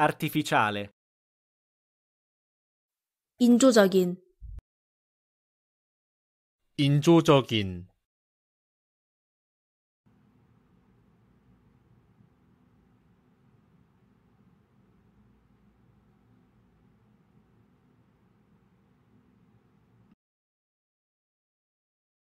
artificiale 인조적인 인조적인